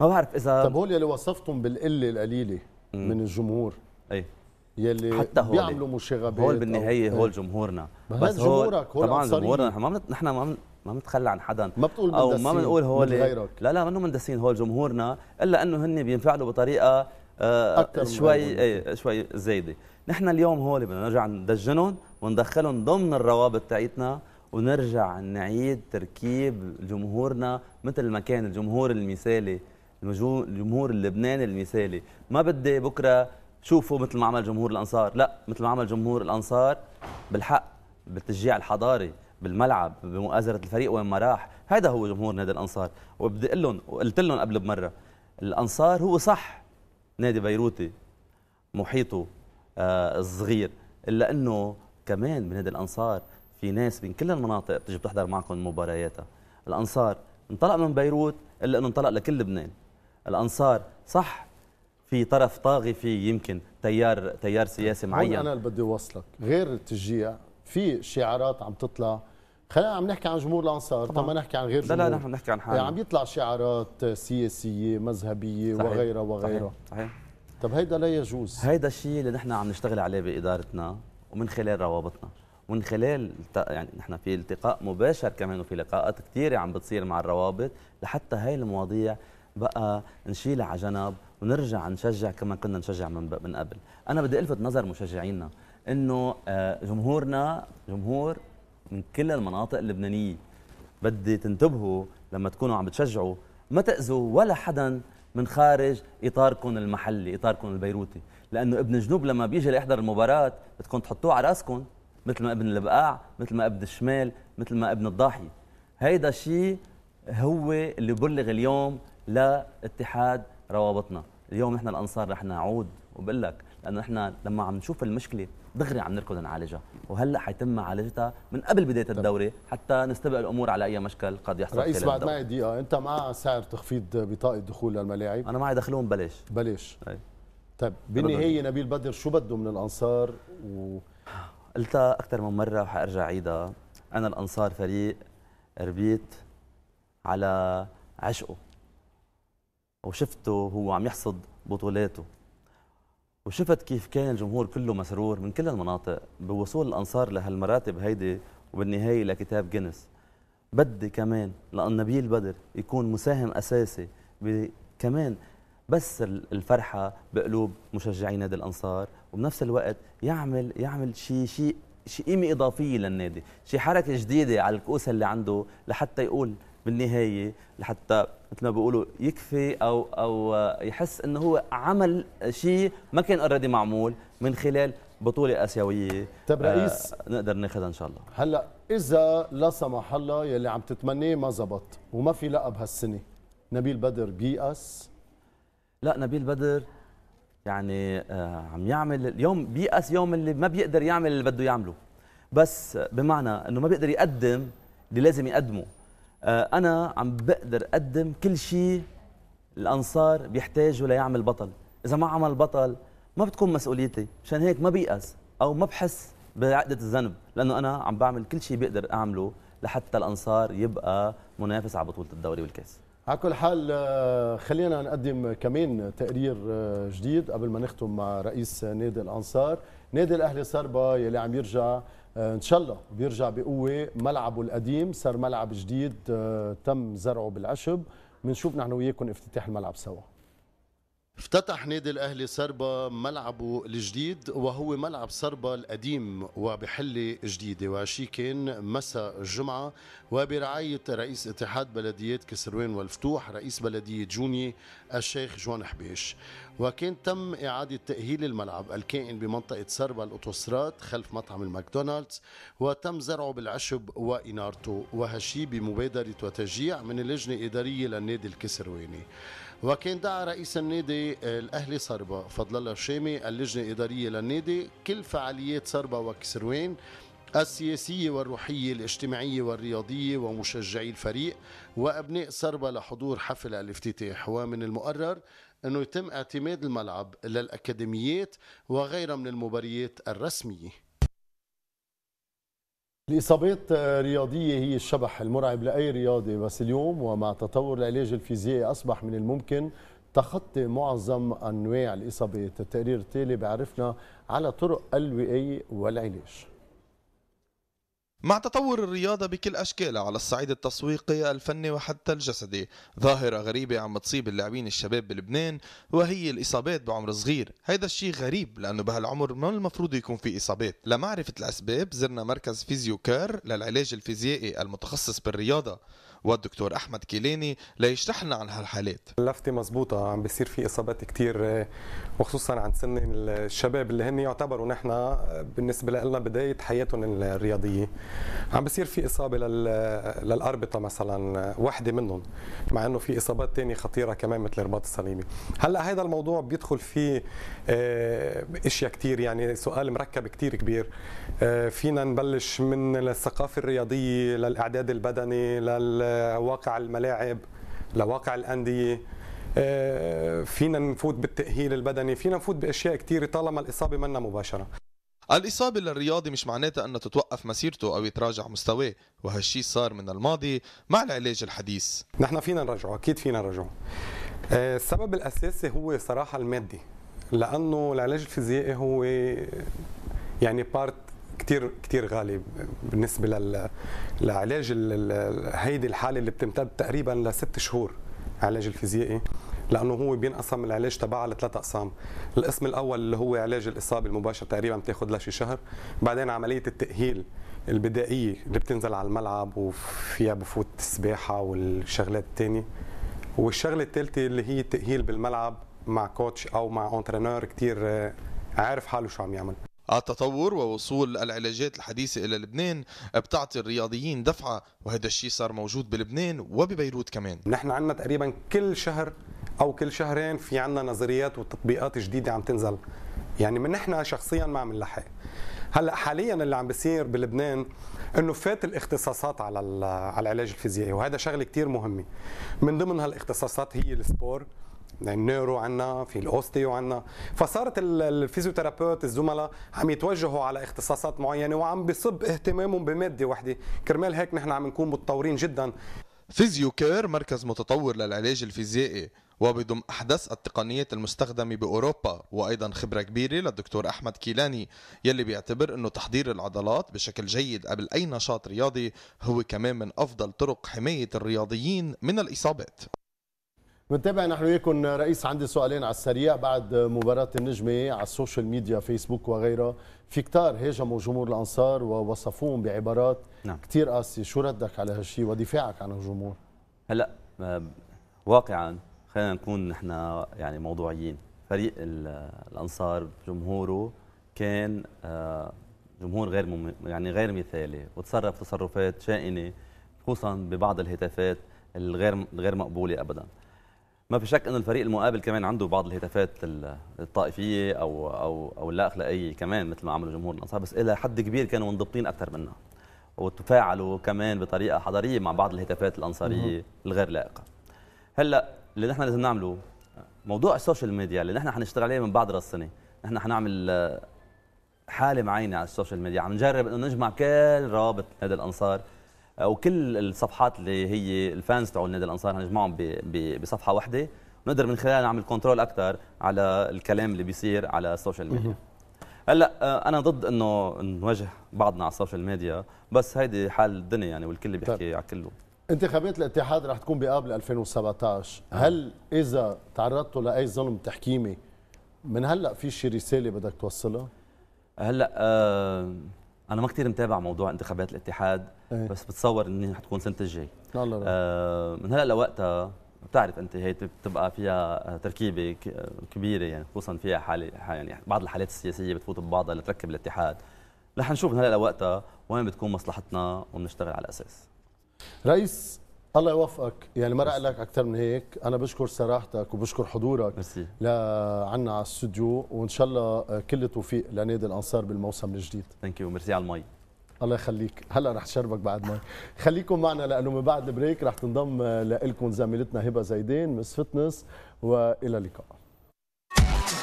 ما بعرف اذا طب هول يلي وصفتهم بالقله القليله من الجمهور اي يلي حتى هول بيعملوا مشاغبات هول بالنهايه هول إيه. جمهورنا بس جمهورك هول طبعا جمهورنا نحن ما نحن ما ما بنتخلى عن حدا ما بتقول او ما بنقول هول لا لا منو مندسين هول جمهورنا الا انه هن بينفعلوا بطريقه آه، أكثر شوي اي شوي زايده نحن اليوم هول بدنا نرجع ندجنهم وندخلهم ضمن الروابط تاعتنا ونرجع نعيد تركيب جمهورنا مثل ما كان الجمهور المثالي الجمهور اللبناني المثالي ما بدي بكره شوفوا مثل ما عمل جمهور الانصار لا مثل ما عمل جمهور الانصار بالحق بالتشجيع الحضاري بالملعب بمؤازره الفريق وين ما راح هذا هو جمهور نادي الانصار وبدي اقول لهم وقلت لهم قبل بمره الانصار هو صح نادي بيروتي محيطه آه الصغير الا انه كمان بنادي الانصار في ناس من كل المناطق بتجي بتحضر معكم مبارياتها الانصار انطلق من بيروت الا انه انطلق لكل لبنان الانصار صح في طرف طاغي في يمكن تيار تيار سياسي معين انا اللي بدي اوصلك غير التشجيع في شعارات عم تطلع خلينا عم نحكي عن جمهور الانصار طبعا ما نحكي عن غير جمهور لا لا نحن نحكي عن حالنا يعني عم يطلع شعارات سياسيه مذهبيه وغيرها وغيرها صحيح, صحيح. طب هيدا لا يجوز هيدا الشيء اللي نحن عم نشتغل عليه بادارتنا ومن خلال روابطنا ومن خلال يعني نحن في التقاء مباشر كمان وفي لقاءات كثيره عم بتصير مع الروابط لحتى هاي المواضيع بقى نشيلها على جنب ونرجع نشجع كما كنا نشجع من, من قبل انا بدي الفت نظر مشجعينا انه آه، جمهورنا جمهور من كل المناطق اللبنانيه بدي تنتبهوا لما تكونوا عم بتشجعوا ما تاذوا ولا حدا من خارج اطاركم المحلي اطاركم البيروتي لانه ابن جنوب لما بيجي ليحضر المباراه بدكم تحطوه على راسكم مثل ما ابن البقاع مثل ما ابن الشمال مثل ما ابن الضاحيه هيدا الشيء هو اللي بلغ اليوم لاتحاد روابطنا اليوم نحن الانصار رح نعود وبقول لك لانه نحن لما عم نشوف المشكله دغري عم نركض نعالجها وهلا حيتم معالجتها من قبل بدايه الدوري حتى نستبق الامور على اي مشكل قد يحصل رئيس بعد معي دقيقه انت مع سعر تخفيض بطاقه دخول للملاعب انا معي دخلهم بلاش بلاش طيب بالنهايه نبيل بدر شو بده من الانصار و قلتها اكثر من مره وحارجع عيدها انا الانصار فريق ربيت على عشقه وشفته هو عم يحصد بطولاته وشفت كيف كان الجمهور كله مسرور من كل المناطق بوصول الأنصار لهالمراتب هيدي وبالنهاية لكتاب جينيس بدي كمان لأن نبيل بدر يكون مساهم أساسي كمان بس الفرحة بقلوب مشجعي نادي الأنصار وبنفس الوقت يعمل يعمل شيء شيء شيء قيمة إضافية للنادي شيء حركة جديدة على الكؤوس اللي عنده لحتى يقول بالنهايه لحتى مثل ما بيقولوا يكفي او او يحس انه هو عمل شيء ما كان اوريدي معمول من خلال بطوله اسيويه طيب آه، رئيس آه نقدر ناخذها ان شاء الله هلا اذا لا سمح الله يلي عم تتمنيه ما زبط وما في لقب هالسنه نبيل بدر بيأس لا نبيل بدر يعني آه عم يعمل اليوم بيأس يوم اللي ما بيقدر يعمل اللي بده يعمله بس بمعنى انه ما بيقدر يقدم اللي لازم يقدمه آه، انا عم بقدر اقدم كل شيء الانصار بيحتاجوا ليعمل بطل اذا ما عمل بطل ما بتكون مسؤوليتي مشان هيك ما بيأس او ما بحس بعقدة الذنب لانه انا عم بعمل كل شيء بقدر اعمله لحتى الانصار يبقى منافس على بطولة الدوري والكاس على كل حال آه، خلينا نقدم كمان تقرير آه، جديد قبل ما نختم مع رئيس نادي الانصار نادي الاهلي صربا يلي عم يرجع آه، ان شاء الله بيرجع بقوه ملعبه القديم صار ملعب جديد آه، تم زرعه بالعشب بنشوف نحن وياكم افتتاح الملعب سوا افتتح نادي الاهلي سربا ملعبه الجديد وهو ملعب سربا القديم وبحله جديده وشي كان مساء الجمعه وبرعايه رئيس اتحاد بلديات كسروان والفتوح رئيس بلديه جوني الشيخ جوان حبيش وكان تم اعاده تاهيل الملعب الكائن بمنطقه سربا الاوتوستراد خلف مطعم الماكدونالدز وتم زرعه بالعشب وانارته وهالشي بمبادره وتشجيع من اللجنه الاداريه للنادي الكسرواني وكان دعا رئيس النادي الاهلي صربا فضل الله الشامي اللجنه الاداريه للنادي كل فعاليات صربا وكسروان السياسية والروحية الاجتماعية والرياضية ومشجعي الفريق وأبناء صربا لحضور حفل الافتتاح ومن المقرر أنه يتم اعتماد الملعب للأكاديميات وغيرها من المباريات الرسمية الإصابات الرياضية هي الشبح المرعب لأي رياضي بس اليوم ومع تطور العلاج الفيزيائي أصبح من الممكن تخطي معظم أنواع الإصابات التقرير التالي بعرفنا على طرق الوقاية والعلاج مع تطور الرياضة بكل أشكالها على الصعيد التسويقي الفني وحتى الجسدي ظاهرة غريبة عم تصيب اللاعبين الشباب بلبنان وهي الإصابات بعمر صغير هيدا الشيء غريب لأنه بهالعمر ما المفروض يكون في إصابات لمعرفة الأسباب زرنا مركز فيزيوكار للعلاج الفيزيائي المتخصص بالرياضة والدكتور احمد كيلاني ليشرح لنا عن هالحالات لفتة مزبوطة عم بيصير في اصابات كثير وخصوصا عند سن الشباب اللي هن يعتبروا نحن بالنسبة لنا بداية حياتهم الرياضية عم بيصير في اصابة للاربطة مثلا وحدة منهم مع انه في اصابات ثانيه خطيرة كمان مثل الرباط الصليبي هلا هذا الموضوع بيدخل فيه آه، اشياء كثير يعني سؤال مركب كثير كبير آه، فينا نبلش من الثقافة الرياضية للاعداد البدني لل واقع الملاعب لواقع الانديه آه، فينا نفوت بالتاهيل البدني فينا نفوت باشياء كثيره طالما الاصابه منا مباشره الإصابة للرياضي مش معناتها أنه تتوقف مسيرته أو يتراجع مستواه وهالشي صار من الماضي مع العلاج الحديث نحن فينا نرجعه أكيد فينا نرجعه آه، السبب الأساسي هو صراحة المادي لأنه العلاج الفيزيائي هو يعني بارت كثير كثير غالي بالنسبه لل... لعلاج ال... هيدي الحاله اللي بتمتد تقريبا لست شهور علاج الفيزيائي لانه هو بينقسم العلاج تبعها لثلاث اقسام، القسم الاول اللي هو علاج الاصابه المباشر تقريبا بتاخذ لها شهر، بعدين عمليه التاهيل البدائيه اللي بتنزل على الملعب وفيها بفوت السباحه والشغلات الثانيه. والشغله الثالثه اللي هي التاهيل بالملعب مع كوتش او مع اونترينور كثير آه، عارف حاله شو عم يعمل. التطور ووصول العلاجات الحديثة إلى لبنان بتعطي الرياضيين دفعة وهذا الشيء صار موجود بلبنان وببيروت كمان نحن عندنا تقريبا كل شهر أو كل شهرين في عندنا نظريات وتطبيقات جديدة عم تنزل يعني من نحن شخصيا ما عم نلحق هلا حاليا اللي عم بيصير بلبنان انه فات الاختصاصات على على العلاج الفيزيائي وهذا شغله كثير مهمه من ضمن هالاختصاصات هي السبور يعني النيرو عندنا في الاوستيو عندنا فصارت الفيزيوثيرابيوت الزملاء عم يتوجهوا على اختصاصات معينه وعم بصب اهتمامهم بماده وحده كرمال هيك نحن عم نكون متطورين جدا فيزيو كير مركز متطور للعلاج الفيزيائي وبضم أحدث التقنيات المستخدمة بأوروبا وأيضا خبرة كبيرة للدكتور أحمد كيلاني يلي بيعتبر أنه تحضير العضلات بشكل جيد قبل أي نشاط رياضي هو كمان من أفضل طرق حماية الرياضيين من الإصابات بنتابع نحن وياكم رئيس عندي سؤالين على السريع بعد مباراة النجمة على السوشيال ميديا فيسبوك وغيرها في كتار هاجموا جمهور الأنصار ووصفوهم بعبارات نعم. كتير قاسية شو ردك على هالشيء ودفاعك عن الجمهور هلا آه، واقعا خلينا نكون نحن يعني موضوعيين فريق الأنصار جمهوره كان آه، جمهور غير مم... يعني غير مثالي وتصرف تصرفات شائنة خصوصا ببعض الهتافات الغير غير مقبولة أبداً ما في شك ان الفريق المقابل كمان عنده بعض الهتافات الطائفيه او او او اللا اخلاقيه كمان مثل ما عملوا جمهور الانصار بس الى حد كبير كانوا منضبطين اكثر منا وتفاعلوا كمان بطريقه حضاريه مع بعض الهتافات الانصاريه الغير لائقه هلا اللي نحن لازم نعمله موضوع السوشيال ميديا اللي نحن حنشتغل عليه من بعد السنه نحن حنعمل آه، حاله معينه على السوشيال ميديا عم نجرب انه نجمع كل روابط نادي الانصار وكل الصفحات اللي هي الفانز تبعوا النادي الانصار هنجمعهم بصفحه واحده ونقدر من خلالها نعمل كنترول اكثر على الكلام اللي بيصير على السوشيال ميديا هلا آه، انا ضد انه نواجه بعضنا على السوشيال ميديا بس هيدي حال الدنيا يعني والكل طيب. بيحكي على كله انتخابات الاتحاد رح تكون بقبل 2017 هل اذا تعرضتوا لاي ظلم تحكيمي من هلا في شي رساله بدك توصلها هلا أه انا ما كثير متابع موضوع انتخابات الاتحاد أيه. بس بتصور اني حتكون سنه الجاي آه من هلا لوقتها بتعرف انت هي بتبقى فيها تركيبه كبيره يعني خصوصا فيها حالة يعني بعض الحالات السياسيه بتفوت ببعضها لتركب الاتحاد رح نشوف من هلا لوقتها وين بتكون مصلحتنا وبنشتغل على الاساس رئيس الله يوفقك يعني ما لك اكثر من هيك انا بشكر صراحتك وبشكر حضورك لعنا على الاستوديو وان شاء الله كل التوفيق لنادي الانصار بالموسم الجديد ثانك يو ميرسي على المي الله يخليك هلا رح شربك بعد مي خليكم معنا لانه من بعد البريك رح تنضم لكم زميلتنا هبه زيدين مس فتنس والى اللقاء